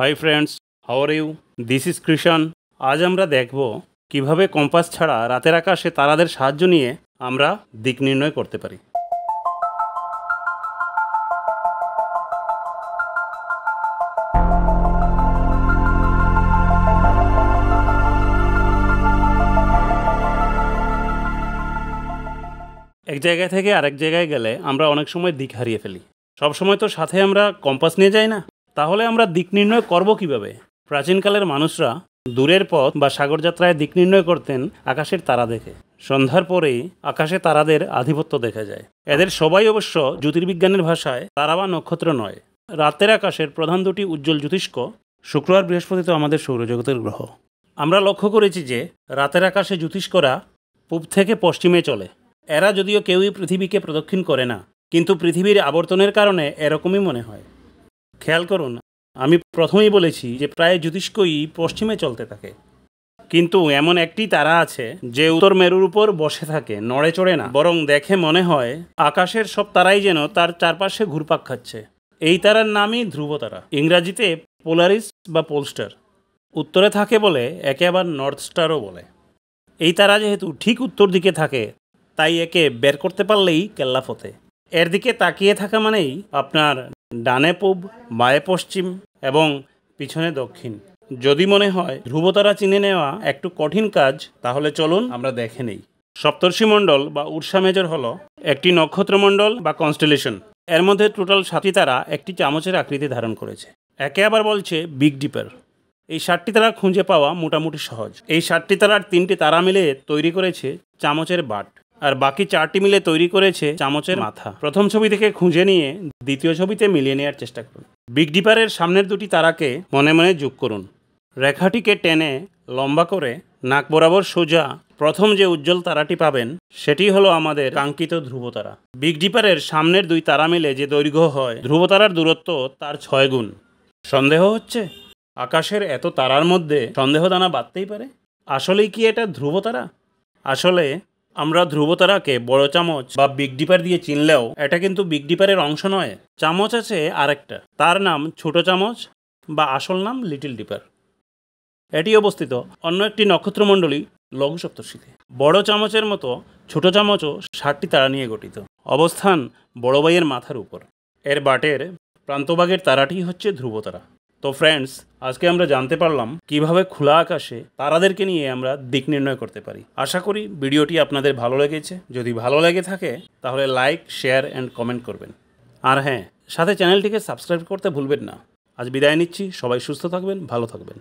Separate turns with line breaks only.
high friends how are you this is Krishan আজ আমরা দেখব কিভাবে কম্পাস ছাড়া রাতের আকাশে তারাদের সাহায্য নিয়ে আমরা দিক নির্ণয় করতে পারি এক জায়গা থেকে আরেক জায়গায় গেলে আমরা অনেক সময় দিক হারিয়ে ফেলি সবসময় তো সাথে আমরা কম্পাস নিয়ে যাই না তাহলে আমরা দিক নির্ণয় করব কিভাবে প্রাচীনকালের মানুষরা দূরের পথ বা সাগরযাত্রায় দিক নির্ণয় করতেন আকাশের তারা দেখে সন্ধ্যার পরেই আকাশে তারাদের আধিপত্য দেখা যায় এদের সবাই অবশ্য জ্যোতির্বিজ্ঞানের ভাষায় তারা বা নক্ষত্র নয় রাতের আকাশের প্রধান দুটি উজ্জ্বল জ্যোতিষ্ক শুক্র আর বৃহস্পতি তো আমাদের সৌরজগতের গ্রহ আমরা লক্ষ্য করেছি যে রাতের আকাশে জ্যোতিষ্করা পূব থেকে পশ্চিমে চলে এরা যদিও কেউই পৃথিবীকে প্রদক্ষিণ করে না কিন্তু পৃথিবীর আবর্তনের কারণে এরকমই মনে হয় খেয়াল করুন আমি প্রথমেই বলেছি যে প্রায় জ্যোতিষ্কই পশ্চিমে চলতে থাকে কিন্তু এমন একটি তারা আছে যে উত্তর মেরুর উপর বসে থাকে নড়ে চড়ে না বরং দেখে মনে হয় আকাশের সব তারাই যেন তার চারপাশে ঘুরপাক খাচ্ছে এই তারার নামই ধ্রুব তারা ইংরাজিতে পোলারিস বা পোলস্টার উত্তরে থাকে বলে একে আবার নর্থ স্টারও বলে এই তারা যেহেতু ঠিক উত্তর দিকে থাকে তাই একে বের করতে পারলেই কেল্লাফতে এর দিকে তাকিয়ে থাকা মানেই আপনার ডানে পূব বায়ে পশ্চিম এবং পিছনে দক্ষিণ যদি মনে হয় ধ্রুবতারা চিনে নেওয়া একটু কঠিন কাজ তাহলে চলুন আমরা দেখে নেই সপ্তর্ষিমণ্ডল বা উর্ষা মেজর হল একটি নক্ষত্রমণ্ডল বা কনস্টেলেশন এর মধ্যে টোটাল সাতটি তারা একটি চামচের আকৃতি ধারণ করেছে একে আবার বলছে বিগ ডিপার এই সাতটি তারা খুঁজে পাওয়া মোটামুটি সহজ এই সাতটি তারার তিনটি তারা মিলে তৈরি করেছে চামচের বাট আর বাকি চারটি মিলে তৈরি করেছে চামচের মাথা প্রথম ছবি থেকে খুঁজে নিয়ে দ্বিতীয় ছবিতে মিলিয়ে নেওয়ার চেষ্টা করুন বিগ ডিপারের সামনের দুটি তারাকে মনে মনে যোগ করুন রেখাটিকে টেনে লম্বা করে নাক বরাবর সোজা প্রথম যে উজ্জ্বল তারাটি পাবেন সেটি হলো আমাদের কাঙ্ক্ষিত ধ্রুবতারা বিগ ডিপারের সামনের দুই তারা মিলে যে দৈর্ঘ্য হয় ধ্রুবতারার দূরত্ব তার ছয় গুণ সন্দেহ হচ্ছে আকাশের এত তারার মধ্যে দানা বাঁধতেই পারে আসলেই কি এটা ধ্রুবতারা আসলে আমরা ধ্রুবতারাকে বড় চামচ বা বিগ ডিপার দিয়ে চিনলেও এটা কিন্তু বিগ ডিপারের অংশ নয় চামচ আছে আরেকটা তার নাম ছোট চামচ বা আসল নাম লিটিল ডিপার এটি অবস্থিত অন্য একটি নক্ষত্রমণ্ডলী লঘু সপ্তর্ষিতে বড় চামচের মতো ছোট চামচও ষাটটি তারা নিয়ে গঠিত অবস্থান বড় ভাইয়ের মাথার উপর এর বাটের প্রান্তভাগের তারাটি হচ্ছে ধ্রুবতারা তো ফ্রেন্ডস আজকে আমরা জানতে পারলাম কিভাবে খোলা আকাশে তারাদেরকে নিয়ে আমরা দিক নির্ণয় করতে পারি আশা করি ভিডিওটি আপনাদের ভালো লেগেছে যদি ভালো লেগে থাকে তাহলে লাইক শেয়ার অ্যান্ড কমেন্ট করবেন আর হ্যাঁ সাথে চ্যানেলটিকে সাবস্ক্রাইব করতে ভুলবেন না আজ বিদায় নিচ্ছি সবাই সুস্থ থাকবেন ভালো থাকবেন